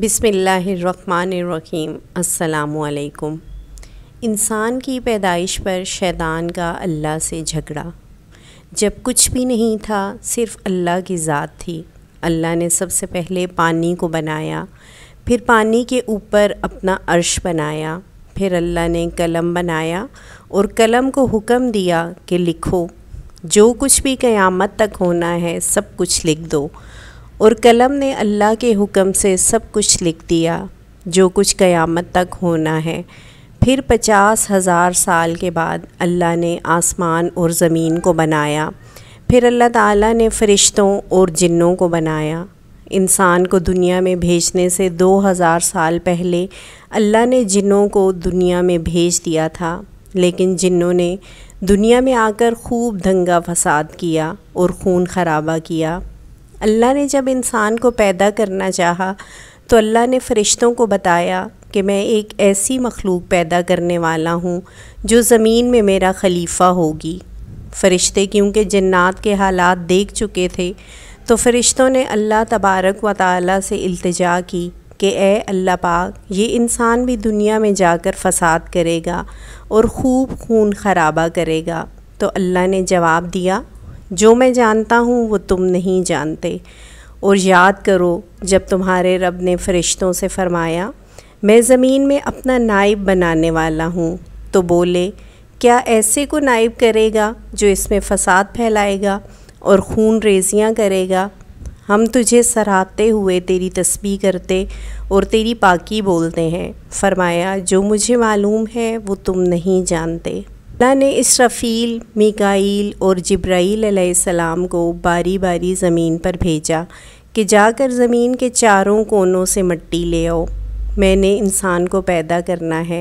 बिसमीम् अल्लाम इंसान की पैदाइश पर शैतान का अल्लाह से झगड़ा जब कुछ भी नहीं था सिर्फ अल्लाह की ज़ात थी अल्लाह ने सबसे पहले पानी को बनाया फिर पानी के ऊपर अपना अर्श बनाया फिर अल्लाह ने कलम बनाया और कलम को हुक्म दिया कि लिखो जो कुछ भी क़यामत तक होना है सब कुछ लिख दो और कलम ने अल्लाह के हुक्म से सब कुछ लिख दिया जो कुछ क़यामत तक होना है फिर पचास हज़ार साल के बाद अल्लाह ने आसमान और ज़मीन को बनाया फिर अल्लाह ताला ने फ़रिश्तों और जिन्नों को बनाया इंसान को दुनिया में भेजने से दो हज़ार साल पहले अल्लाह ने जिन्नों को दुनिया में भेज दिया था लेकिन जिन्नों ने दुनिया में आकर खूब दंगा फसाद किया और खून खराबा किया अल्लाह ने जब इंसान को पैदा करना चाहा तो अल्लाह ने फ़रिश्तों को बताया कि मैं एक ऐसी मखलूक पैदा करने वाला हूँ जो ज़मीन में मेरा खलीफा होगी फ़रिश्ते क्योंकि जन्नात के हालात देख चुके थे तो फ़रिश्तों ने अल्लाह तबारक व ताली से अल्तजा की कि ए अल्लाह पाक ये इंसान भी दुनिया में जाकर फसाद करेगा और खूब खून खराबा करेगा तो अल्लाह ने जवाब दिया जो मैं जानता हूँ वो तुम नहीं जानते और याद करो जब तुम्हारे रब ने फरिश्तों से फरमाया मैं ज़मीन में अपना नाइब बनाने वाला हूँ तो बोले क्या ऐसे को नाइब करेगा जो इसमें फसाद फैलाएगा और खून रेजियाँ करेगा हम तुझे सराहते हुए तेरी तस्बी करते और तेरी पाकी बोलते हैं फरमाया जो मुझे मालूम है वो तुम नहीं जानते अल्लाह ने इस रफ़ील मिकाइल और जब्राइल सलाम को बारी बारी ज़मीन पर भेजा कि जाकर ज़मीन के चारों कोनों से मिट्टी ले आओ मैंने इंसान को पैदा करना है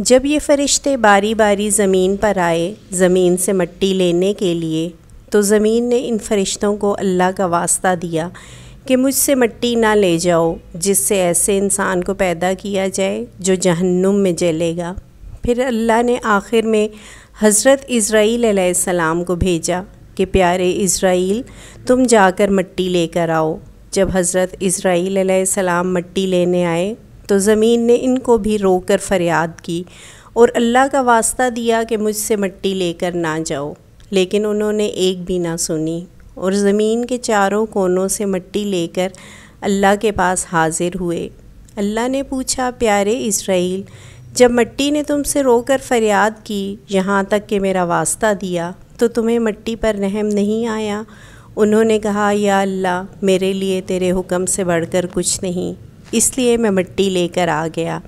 जब ये फ़रिश्ते बारी बारी ज़मीन पर आए ज़मीन से मिट्टी लेने के लिए तो ज़मीन ने इन फ़रिश्तों को अल्लाह का वास्ता दिया कि मुझसे मिट्टी ना ले जाओ जिससे ऐसे इंसान को पैदा किया जाए जो जहन्नुम में जलेगा फिर अल्लाह ने आखिर में हज़रत इसराइल सलाम को भेजा कि प्यारे इसराइल तुम जाकर मट्टी लेकर आओ जब हज़रत इसराइल सलाम मट्टी लेने आए तो ज़मीन ने इनको भी रोककर फरियाद की और अल्लाह का वास्ता दिया कि मुझसे मिट्टी लेकर ना जाओ लेकिन उन्होंने एक भी ना सुनी और ज़मीन के चारों कोनों से मिट्टी लेकर अल्लाह के पास हाज़िर हुए अल्लाह ने पूछा प्यारे इसराइल जब मट्टी ने तुमसे रोकर फरियाद की यहाँ तक कि मेरा वास्ता दिया तो तुम्हें मट्टी पर रहम नहीं आया उन्होंने कहा या अल्लाह मेरे लिए तेरे हुक्म से बढ़कर कुछ नहीं इसलिए मैं मट्टी लेकर आ गया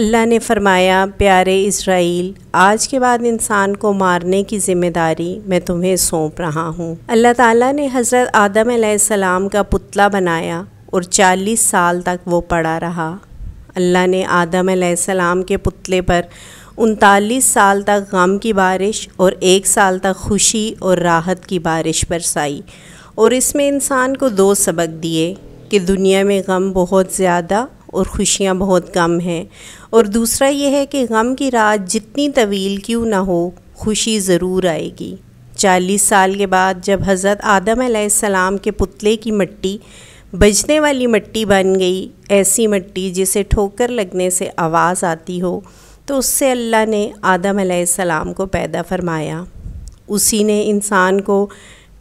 अल्लाह ने फरमाया प्यारे इसराइल आज के बाद इंसान को मारने की ज़िम्मेदारी मैं तुम्हें सौंप रहा हूँ अल्लाह ताला ने हज़रत आदम का पुतला बनाया और चालीस साल तक वो पड़ा रहा अल्लाह ने आदम सलाम के पुतले पर उनतालीस साल तक गम की बारिश और एक साल तक खुशी और राहत की बारिश बरसाई और इसमें इंसान को दो सबक दिए कि दुनिया में गम बहुत ज़्यादा और खुशियाँ बहुत कम हैं और दूसरा यह है कि गम की रात जितनी तवील क्यों ना हो खुशी ज़रूर आएगी चालीस साल के बाद जब हज़रत आदम सलाम के पुतले की मट्टी बजने वाली मट्टी बन गई ऐसी मट्टी जिसे ठोकर लगने से आवाज़ आती हो तो उससे अल्लाह ने आदम सलाम को पैदा फरमाया उसी ने इंसान को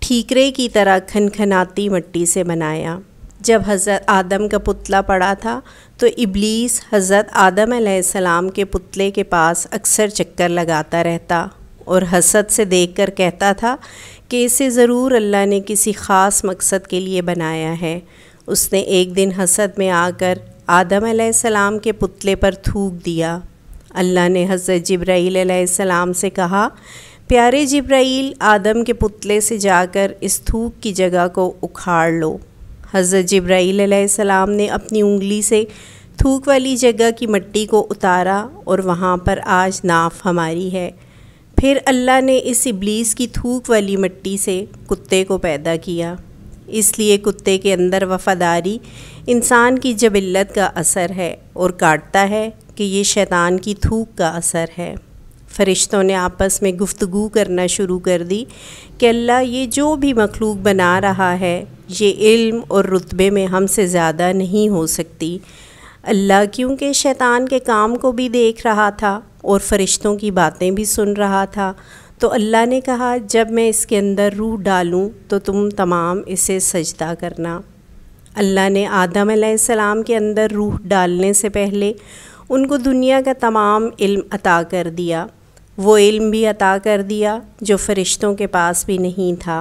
ठीकरे की तरह खनखनाती मट्टी से बनाया जब हज़रत आदम का पुतला पड़ा था तो इबलीस हज़रत आदम सलाम के पुतले के पास अक्सर चक्कर लगाता रहता और हसद से देखकर कहता था कि इसे ज़रूर अल्लाह ने किसी ख़ास मकसद के लिए बनाया है उसने एक दिन हसद में आकर आदम सलाम के पुतले पर थूक दिया अल्लाह ने हज़रत जब्राईल सलाम से कहा प्यारे जब्राईल आदम के पुतले से जाकर इस थूक की जगह को उखाड़ लो हज़रत जब्राईल सलाम ने अपनी उंगली से थूक वाली जगह की मिट्टी को उतारा और वहाँ पर आज नाफ हमारी है फिर अल्लाह ने इस इब्लीस की थूक वाली मट्टी से कुत्ते को पैदा किया इसलिए कुत्ते के अंदर वफादारी इंसान की जबिल्लत का असर है और काटता है कि ये शैतान की थूक का असर है फरिश्तों ने आपस में गुफ्तगु करना शुरू कर दी कि अल्लाह ये जो भी मखलूक बना रहा है ये इल्म और रुतबे में हमसे ज़्यादा नहीं हो सकती अल्लाह क्योंकि शैतान के काम को भी देख रहा था और फरिश्तों की बातें भी सुन रहा था तो अल्लाह ने कहा जब मैं इसके अंदर रूह डालूं तो तुम तमाम इसे सजदा करना अल्लाह ने आदम सलाम के अंदर रूह डालने से पहले उनको दुनिया का तमाम इल्म अता कर दिया वो इल्म भी अता कर दिया जो फ़रिश्तों के पास भी नहीं था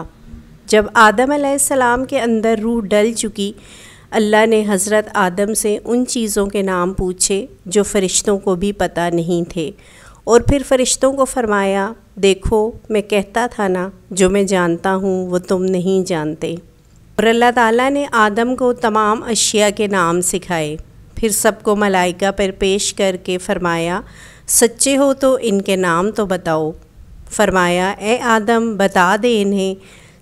जब आदम सलाम के अंदर रूह डल चुकी अल्लाह ने हज़रत आदम से उन चीज़ों के नाम पूछे जो फ़रिश्तों को भी पता नहीं थे और फिर फ़रिश्तों को फरमाया देखो मैं कहता था ना जो मैं जानता हूँ वो तुम नहीं जानते और अल्लाह ताला ने आदम को तमाम अशिया के नाम सिखाए फिर सबको मलाइका पर पेश करके फरमाया सच्चे हो तो इनके नाम तो बताओ फरमाया ए आदम बता दे इन्हें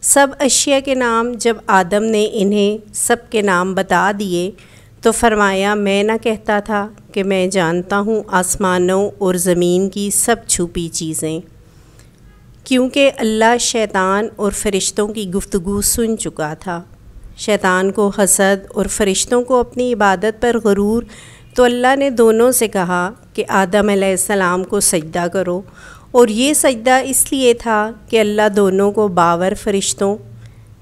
सब अशिया के नाम जब आदम ने इन्हें सब के नाम बता दिए तो फरमाया मैं ना कहता था कि मैं जानता हूँ आसमानों और ज़मीन की सब छुपी चीज़ें क्योंकि अल्लाह शैतान और फ़रिश्तों की गुफ्तु सुन चुका था शैतान को हसद और फ़रिश्तों को अपनी इबादत पर गरूर तो अल्लाह ने दोनों से कहा कि आदम सलाम को सजदा करो और ये सजदा इसलिए था कि अल्लाह दोनों को बावर फरिश्तों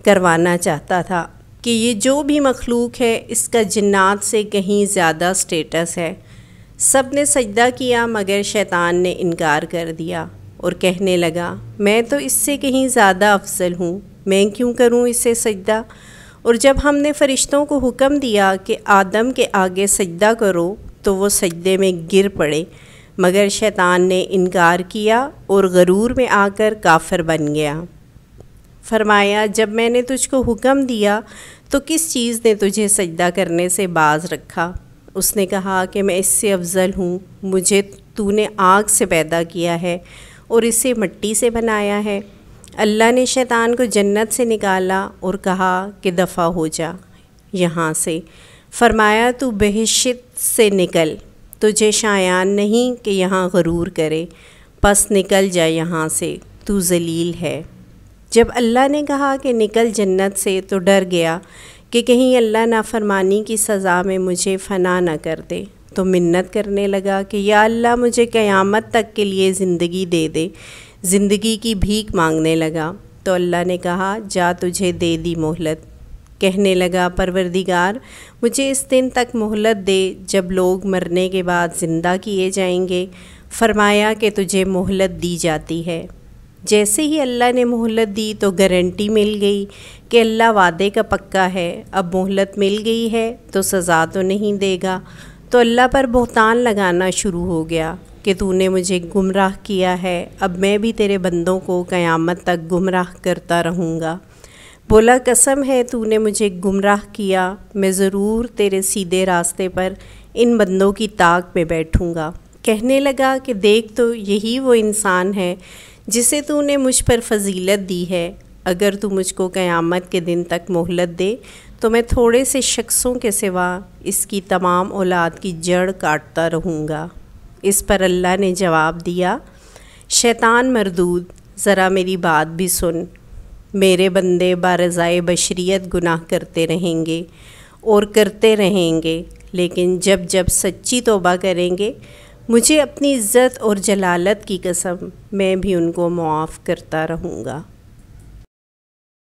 करवाना चाहता था कि ये जो भी मखलूक है इसका जन्ात से कहीं ज़्यादा स्टेटस है सब ने सजदा किया मगर शैतान ने इनकार कर दिया और कहने लगा मैं तो इससे कहीं ज़्यादा अफजल हूँ मैं क्यों करूँ इसे सजदा और जब हमने फ़रिश्तों को हुक्म दिया कि आदम के आगे सजदा करो तो वो सजदे में गिर पड़े मगर शैतान ने इनकार किया और गरूर में आकर काफर बन गया फरमाया जब मैंने तुझको हुक्म दिया तो किस चीज़ ने तुझे सजदा करने से बाज रखा उसने कहा कि मैं इससे अफजल हूँ मुझे तूने आग से पैदा किया है और इसे मिट्टी से बनाया है अल्लाह ने शैतान को जन्नत से निकाला और कहा कि दफ़ा हो जा यहाँ से फरमाया तू बहिशत से निकल तुझे शायान नहीं कि यहाँ गरूर करे बस निकल जा यहाँ से तू जलील है जब अल्लाह ने कहा कि निकल जन्नत से तो डर गया कि कहीं अल्लाह नाफरमानी की सज़ा में मुझे फना ना कर दे तो मिन्नत करने लगा कि या अल्लाह मुझे क़यामत तक के लिए ज़िंदगी दे दे ज़िंदगी की भीख मांगने लगा तो अल्लाह ने कहा जा तुझे दे दी मोहलत कहने लगा परवरदिगार मुझे इस दिन तक मोहलत दे जब लोग मरने के बाद ज़िंदा किए जाएंगे फरमाया कि तुझे मोहलत दी जाती है जैसे ही अल्लाह ने मोहलत दी तो गारंटी मिल गई कि अल्लाह वादे का पक्का है अब मोहलत मिल गई है तो सज़ा तो नहीं देगा तो अल्लाह पर बहतान लगाना शुरू हो गया कि तूने मुझे गुमराह किया है अब मैं भी तेरे बंदों को क़यामत तक गुमराह करता रहूँगा बोला कसम है तूने मुझे गुमराह किया मैं ज़रूर तेरे सीधे रास्ते पर इन बंदों की ताक में बैठूँगा कहने लगा कि देख तो यही वो इंसान है जिसे तूने मुझ पर फजीलत दी है अगर तू मुझको क़यामत के दिन तक मोहलत दे तो मैं थोड़े से शख्सों के सिवा इसकी तमाम औलाद की जड़ काटता रहूँगा इस पर अल्लाह ने जवाब दिया शैतान मरदूद ज़रा मेरी बात भी सुन मेरे बंदे बारज़ाए बशरीत गुनाह करते रहेंगे और करते रहेंगे लेकिन जब जब सच्ची तोबा करेंगे मुझे अपनी इज़्ज़त और जलालत की कसम मैं भी उनको मुआफ़ करता रहूँगा